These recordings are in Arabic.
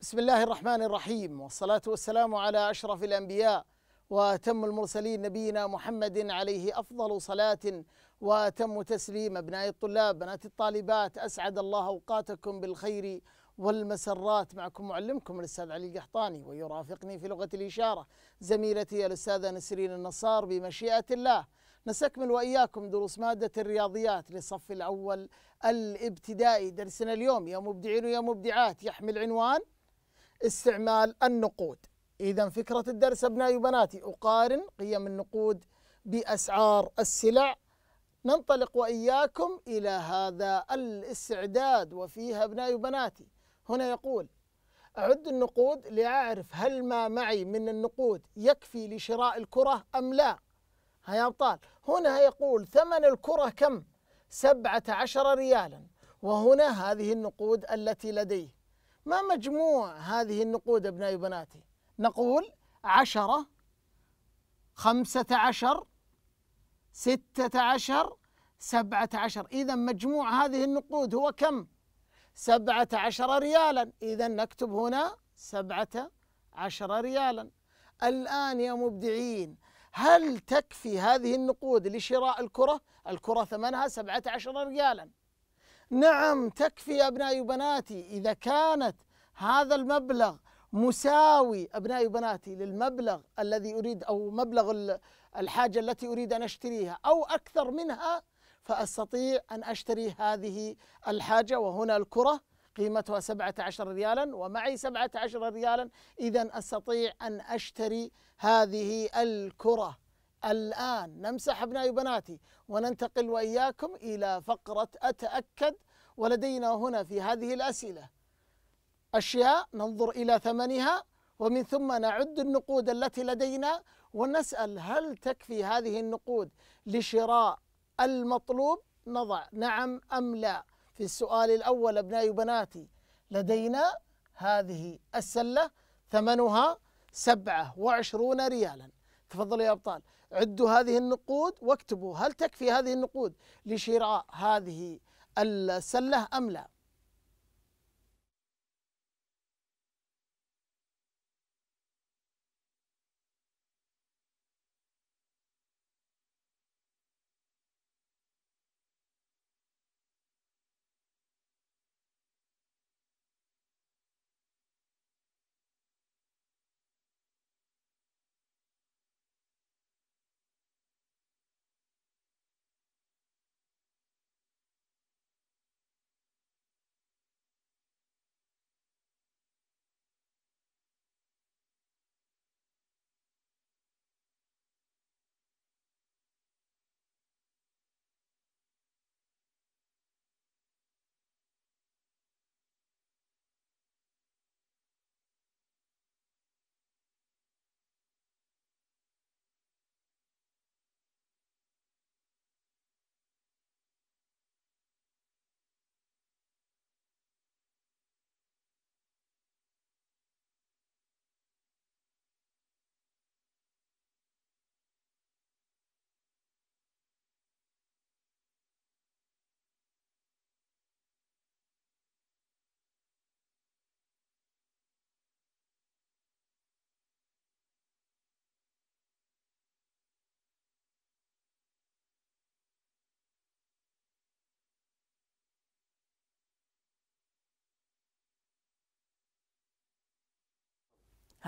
بسم الله الرحمن الرحيم والصلاة والسلام على أشرف الأنبياء وأتم المرسلين نبينا محمد عليه أفضل صلاة وتم تسليم أبناء الطلاب بنات الطالبات أسعد الله أوقاتكم بالخير والمسرات معكم معلمكم الأستاذ علي القحطاني ويرافقني في لغة الإشارة زميلتي الأستاذة نسرين النصار بمشيئة الله نستكمل وإياكم دروس مادة الرياضيات للصف الأول الابتدائي درسنا اليوم يا مبدعين ويا مبدعات يحمل عنوان استعمال النقود إذا فكرة الدرس أبنائي وبناتي أقارن قيم النقود بأسعار السلع ننطلق وإياكم إلى هذا الاستعداد وفيها أبنائي وبناتي هنا يقول أعد النقود لأعرف هل ما معي من النقود يكفي لشراء الكرة أم لا هيا أبطال هنا يقول ثمن الكرة كم سبعة عشر ريالا وهنا هذه النقود التي لديه ما مجموع هذه النقود أبنائي وبناتي نقول عشرة خمسة عشر ستة عشر سبعة عشر إذا مجموع هذه النقود هو كم سبعة عشر ريالا إذا نكتب هنا سبعة عشر ريالا الآن يا مبدعين هل تكفي هذه النقود لشراء الكرة الكرة ثمنها سبعة عشر ريالا نعم تكفي يا أبنائي وبناتي إذا كانت هذا المبلغ مساوي أبنائي وبناتي للمبلغ الذي أريد أو مبلغ الحاجة التي أريد أن أشتريها أو أكثر منها فأستطيع أن أشتري هذه الحاجة وهنا الكرة قيمتها 17 ريالا ومعي 17 ريالا إذا أستطيع أن أشتري هذه الكرة الآن نمسح أبنائي وبناتي وننتقل وإياكم إلى فقرة أتأكد ولدينا هنا في هذه الأسئلة أشياء ننظر إلى ثمنها ومن ثم نعد النقود التي لدينا ونسأل هل تكفي هذه النقود لشراء المطلوب نضع نعم أم لا في السؤال الأول أبنائي وبناتي لدينا هذه السلة ثمنها سبعة وعشرون ريالا تفضلوا يا أبطال عدوا هذه النقود واكتبوا هل تكفي هذه النقود لشراء هذه السلة أم لا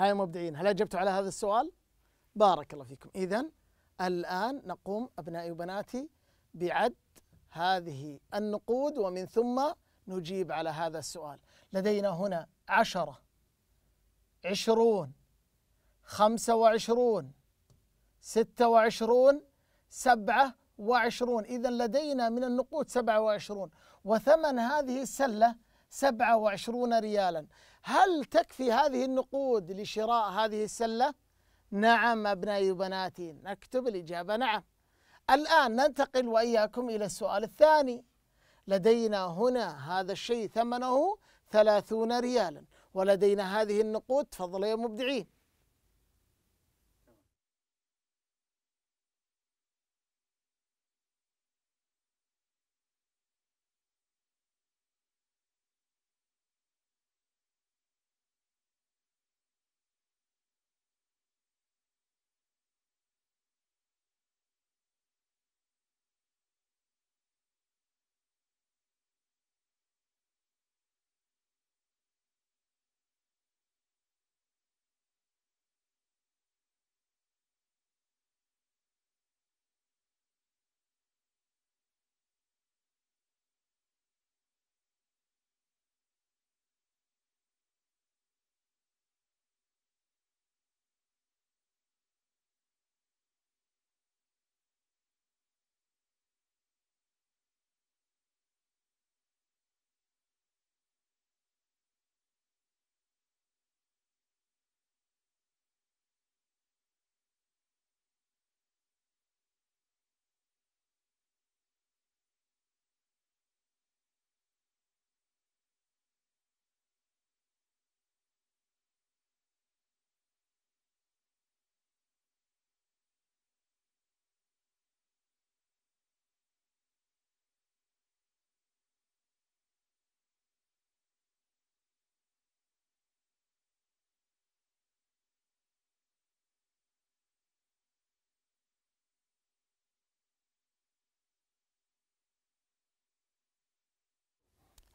هاي المبدعين هل أجبتوا على هذا السؤال؟ بارك الله فيكم إذا الآن نقوم أبنائي وبناتي بعد هذه النقود ومن ثم نجيب على هذا السؤال لدينا هنا عشرة عشرون خمسة وعشرون ستة وعشرون سبعة وعشرون إذا لدينا من النقود سبعة وعشرون وثمن هذه السلة سبعة وعشرون ريالا هل تكفي هذه النقود لشراء هذه السلة؟ نعم أبنائي وبناتي نكتب الإجابة نعم الآن ننتقل وإياكم إلى السؤال الثاني لدينا هنا هذا الشيء ثمنه ثلاثون ريالا ولدينا هذه النقود تفضل يا مبدعين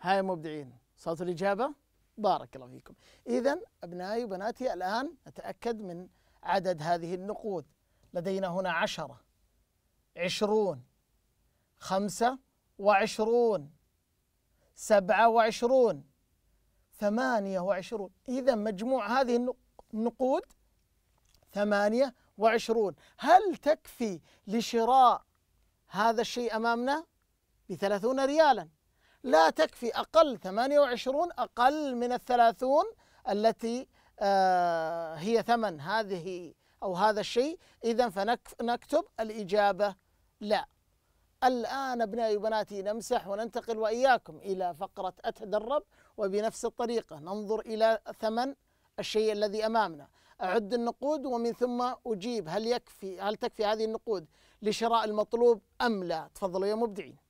هاي مبدعين صوت الإجابة بارك الله فيكم إذا أبنائي وبناتي الآن نتأكد من عدد هذه النقود لدينا هنا عشرة عشرون خمسة وعشرون سبعة وعشرون ثمانية وعشرون إذا مجموع هذه النقود ثمانية وعشرون هل تكفي لشراء هذا الشيء أمامنا بثلاثون ريالا لا تكفي أقل 28 أقل من الثلاثون التي آه، هي ثمن هذه أو هذا الشيء إذا فنكتب الإجابة لا الآن أبنائي وبناتي نمسح وننتقل وإياكم إلى فقرة أتدرب وبنفس الطريقة ننظر إلى ثمن الشيء الذي أمامنا أعد النقود ومن ثم أجيب هل يكفي هل تكفي هذه النقود لشراء المطلوب أم لا تفضلوا يا مبدعين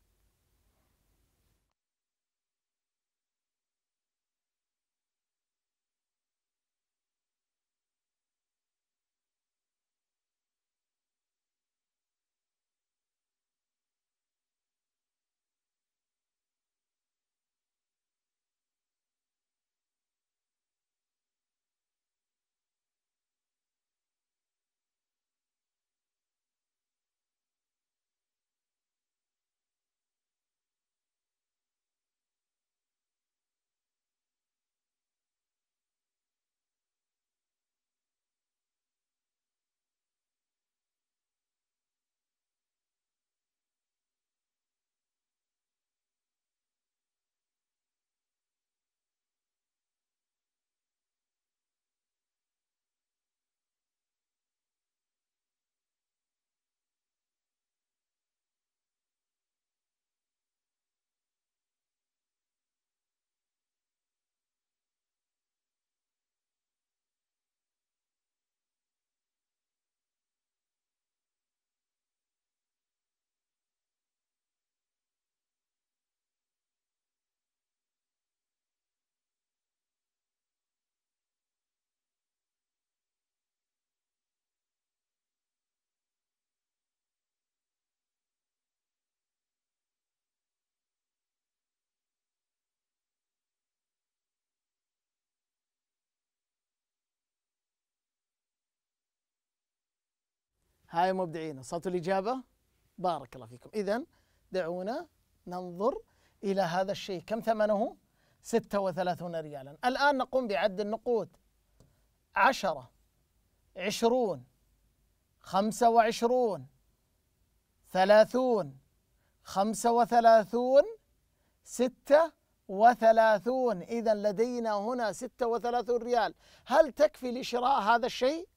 هاي مبدعين وصلتوا الإجابة بارك الله فيكم إذا دعونا ننظر إلى هذا الشيء كم ثمنه 36 ريالا الآن نقوم بعد النقود عشرة عشرون خمسة وعشرون ثلاثون خمسة وثلاثون ستة وثلاثون إذا لدينا هنا ستة وثلاثون ريال هل تكفي لشراء هذا الشيء؟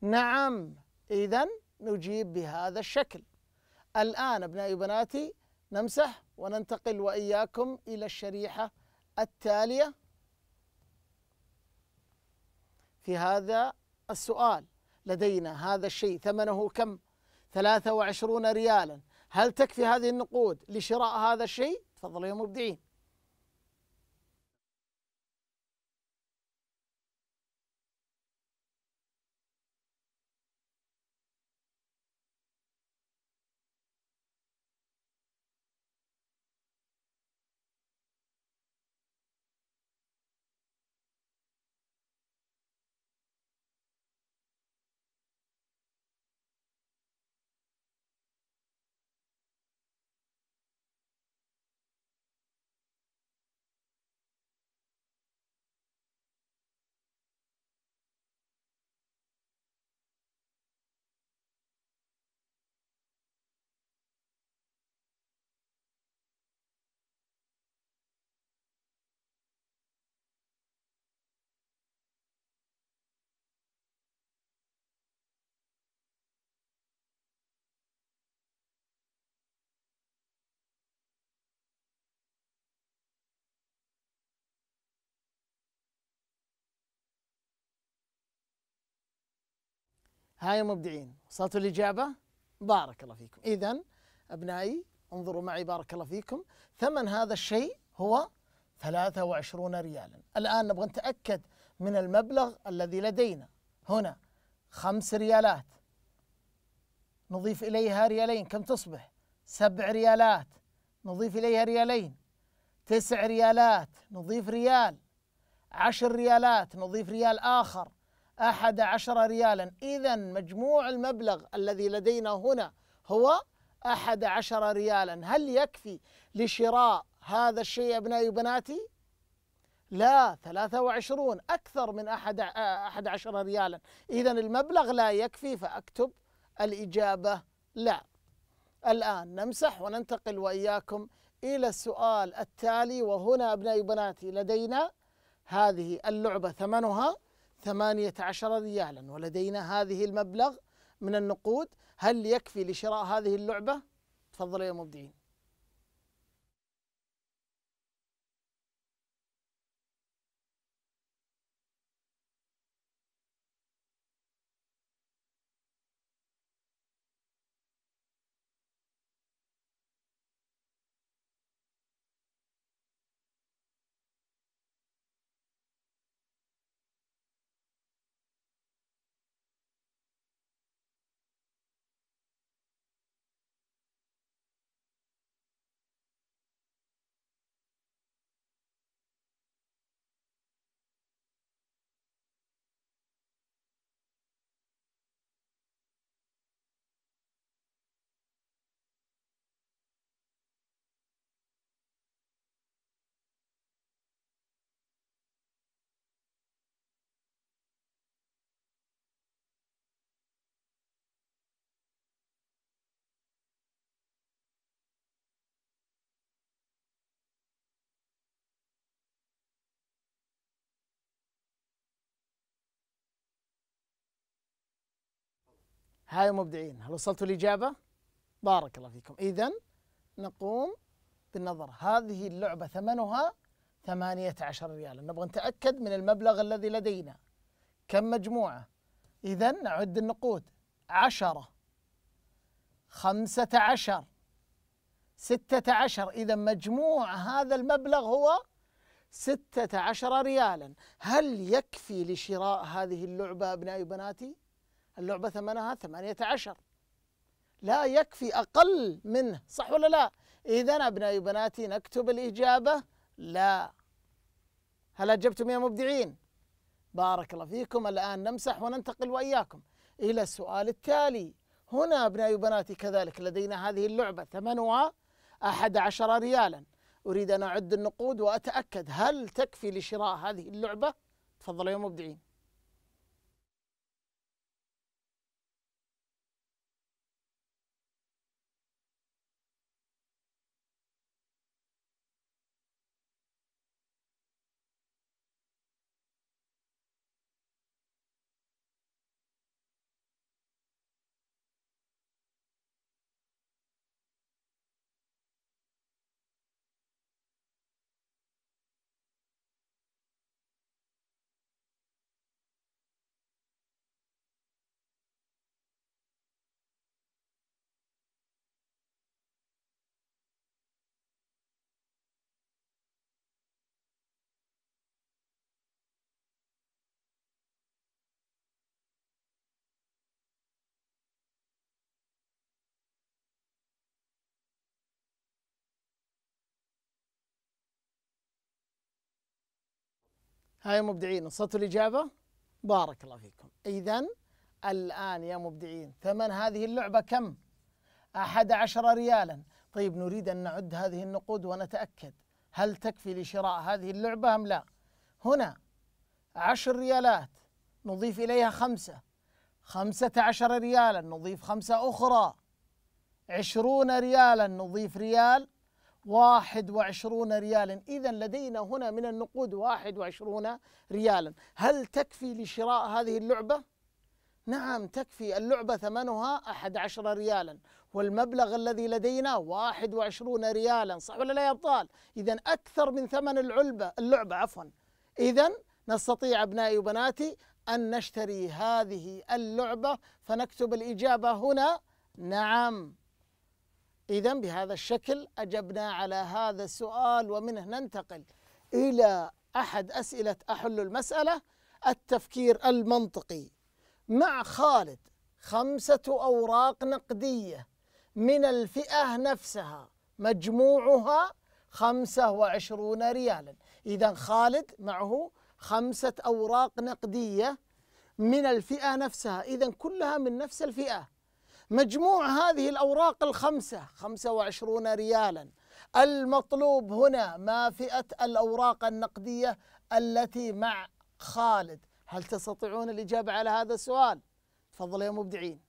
نعم إذا نجيب بهذا الشكل الآن أبنائي وبناتي نمسح وننتقل وإياكم إلى الشريحة التالية في هذا السؤال لدينا هذا الشيء ثمنه كم 23 ريالا هل تكفي هذه النقود لشراء هذا الشيء تفضلوا يا مبدعين هاي مبدعين وصلتوا الإجابة بارك الله فيكم إذا أبنائي انظروا معي بارك الله فيكم ثمن هذا الشيء هو 23 ريالا الآن نبغى نتأكد من المبلغ الذي لدينا هنا خمس ريالات نضيف إليها ريالين كم تصبح سبع ريالات نضيف إليها ريالين تسع ريالات نضيف ريال عشر ريالات نضيف ريال آخر أحد عشر ريالا إذا مجموع المبلغ الذي لدينا هنا هو أحد عشر ريالا هل يكفي لشراء هذا الشيء أبنائي وبناتي؟ لا 23 أكثر من أحد, أحد عشر ريالا إذا المبلغ لا يكفي فأكتب الإجابة لا الآن نمسح وننتقل وإياكم إلى السؤال التالي وهنا أبنائي وبناتي لدينا هذه اللعبة ثمنها ثمانية عشر ريالا ولدينا هذه المبلغ من النقود هل يكفي لشراء هذه اللعبة؟ تفضل يا مبدعين هاي مبدعين هل وصلتوا الإجابة؟ بارك الله فيكم إذا نقوم بالنظر هذه اللعبة ثمنها ثمانية عشر ريالا نبغى نتأكد من المبلغ الذي لدينا كم مجموعة إذا نعد النقود عشرة خمسة عشر ستة عشر إذا مجموع هذا المبلغ هو ستة عشر ريالا هل يكفي لشراء هذه اللعبة أبنائي وبناتي؟ اللعبة ثمنها ثمانية عشر لا يكفي أقل منه صح ولا لا إذا أبنائي وبناتي نكتب الإجابة لا هل أجبتم يا مبدعين بارك الله فيكم الآن نمسح وننتقل وإياكم إلى السؤال التالي هنا أبنائي وبناتي كذلك لدينا هذه اللعبة ثمنها أحد عشر ريالا أريد أن أعد النقود وأتأكد هل تكفي لشراء هذه اللعبة تفضلوا يا مبدعين هاي مبدعين وصلت الإجابة بارك الله فيكم إذا الآن يا مبدعين ثمن هذه اللعبة كم؟ أحد عشر ريالا طيب نريد أن نعد هذه النقود ونتأكد هل تكفي لشراء هذه اللعبة أم لا هنا عشر ريالات نضيف إليها خمسة خمسة عشر ريالا نضيف خمسة أخرى عشرون ريالا نضيف ريال واحد وعشرون ريالا إذا لدينا هنا من النقود واحد وعشرون ريالا هل تكفي لشراء هذه اللعبة؟ نعم تكفي اللعبة ثمنها أحد عشر ريالا والمبلغ الذي لدينا واحد وعشرون ريالا صح ولا لا يا أبطال؟ إذا أكثر من ثمن العلبة اللعبة عفوا إذا نستطيع أبنائي وبناتي أن نشتري هذه اللعبة فنكتب الإجابة هنا نعم إذا بهذا الشكل أجبنا على هذا السؤال ومنه ننتقل إلى أحد أسئلة أحل المسألة التفكير المنطقي مع خالد خمسة أوراق نقدية من الفئة نفسها مجموعها خمسة وعشرون ريالا إذا خالد معه خمسة أوراق نقدية من الفئة نفسها إذا كلها من نفس الفئة مجموع هذه الأوراق الخمسة 25 ريالا المطلوب هنا ما فئة الأوراق النقدية التي مع خالد هل تستطيعون الإجابة على هذا السؤال؟ تفضل يا مبدعين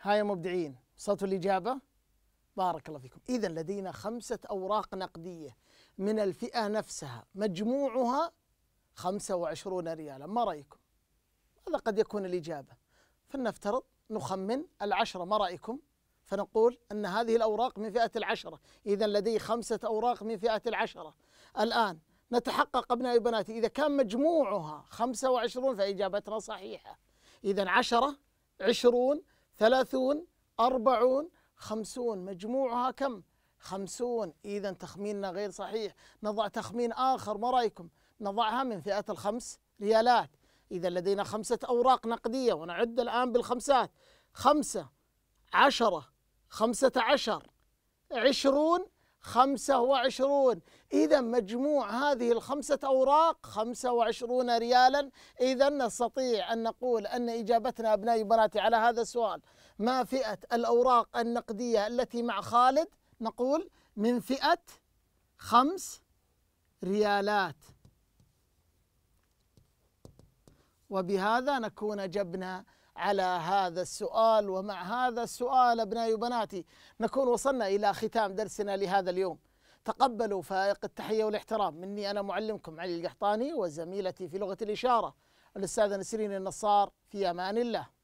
ها يا مبدعين وصلتوا الإجابة؟ بارك الله فيكم إذا لدينا خمسة أوراق نقدية من الفئة نفسها مجموعها 25 ريالا ما رأيكم؟ هذا قد يكون الإجابة فلنفترض نخمن العشرة ما رأيكم؟ فنقول أن هذه الأوراق من فئة العشرة إذا لدي خمسة أوراق من فئة العشرة الآن نتحقق أبنائي وبناتي إذا كان مجموعها 25 فإجابتنا صحيحة إذا عشرة عشرون ثلاثون أربعون خمسون مجموعها كم خمسون إذا تخميننا غير صحيح نضع تخمين آخر ما رأيكم نضعها من فئة الخمس ريالات إذا لدينا خمسة أوراق نقدية ونعد الآن بالخمسات خمسة عشرة خمسة عشر عشرون 25 إذا مجموع هذه الخمسة أوراق 25 ريالا إذا نستطيع أن نقول أن إجابتنا أبنائي وبناتي على هذا السؤال ما فئة الأوراق النقدية التي مع خالد نقول من فئة خمس ريالات وبهذا نكون جبنا على هذا السؤال ومع هذا السؤال أبنائي وبناتي نكون وصلنا إلى ختام درسنا لهذا اليوم تقبلوا فائق التحية والاحترام مني أنا معلمكم علي القحطاني وزميلتي في لغة الإشارة الأستاذة نسرين النصار في أمان الله